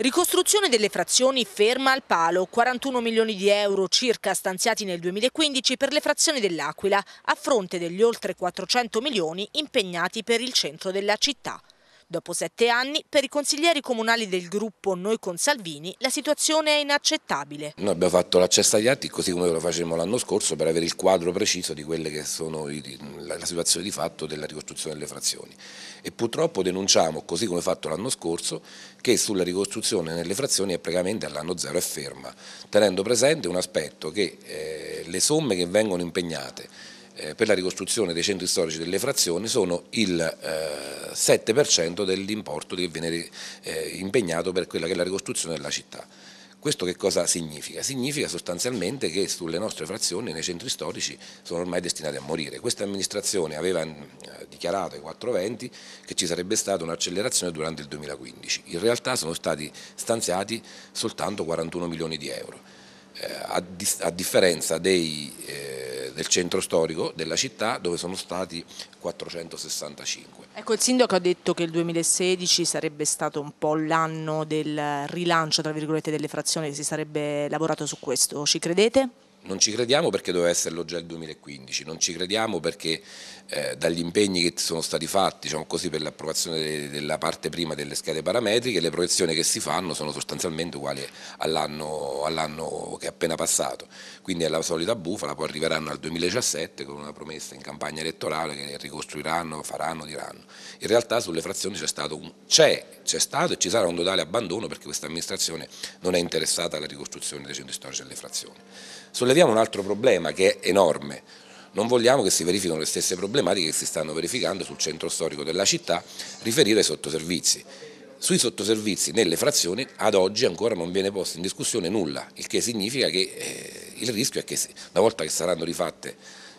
Ricostruzione delle frazioni ferma al palo, 41 milioni di euro circa stanziati nel 2015 per le frazioni dell'Aquila, a fronte degli oltre 400 milioni impegnati per il centro della città. Dopo sette anni, per i consiglieri comunali del gruppo Noi con Salvini, la situazione è inaccettabile. Noi abbiamo fatto l'accesso agli atti così come lo facevamo l'anno scorso per avere il quadro preciso di quelle che sono la situazione di fatto della ricostruzione delle frazioni e purtroppo denunciamo, così come fatto l'anno scorso, che sulla ricostruzione nelle frazioni è praticamente all'anno zero e ferma, tenendo presente un aspetto che eh, le somme che vengono impegnate eh, per la ricostruzione dei centri storici delle frazioni sono il 7% eh, dell'importo che viene eh, impegnato per quella che è la ricostruzione della città. Questo che cosa significa? Significa sostanzialmente che sulle nostre frazioni, nei centri storici, sono ormai destinate a morire. Questa amministrazione aveva mm, dichiarato ai 420 che ci sarebbe stata un'accelerazione durante il 2015. In realtà sono stati stanziati soltanto 41 milioni di euro, a, differenza dei del centro storico della città dove sono stati 465. Ecco, il sindaco ha detto che il 2016 sarebbe stato un po' l'anno del rilancio delle frazioni, si sarebbe lavorato su questo, ci credete? Non ci crediamo perché doveva esserlo già il 2015, non ci crediamo perché eh, dagli impegni che sono stati fatti diciamo così, per l'approvazione della parte prima delle schede parametriche le proiezioni che si fanno sono sostanzialmente uguali all'anno all che è appena passato, quindi è la solita bufala, poi arriveranno al 2017 con una promessa in campagna elettorale che ricostruiranno, faranno, diranno. In realtà sulle frazioni c'è stato, un, c'è, c'è stato e ci sarà un totale abbandono perché questa amministrazione non è interessata alla ricostruzione dei centri storici delle frazioni. Solleviamo un altro problema che è enorme, non vogliamo che si verifichino le stesse problematiche che si stanno verificando sul centro storico della città riferire ai sottoservizi. Sui sottoservizi nelle frazioni ad oggi ancora non viene posto in discussione nulla, il che significa che eh, il rischio è che una volta che saranno rifatte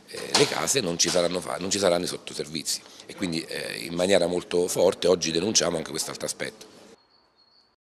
eh, le case non ci saranno, non ci saranno i sottoservizi e quindi eh, in maniera molto forte oggi denunciamo anche quest'altro aspetto.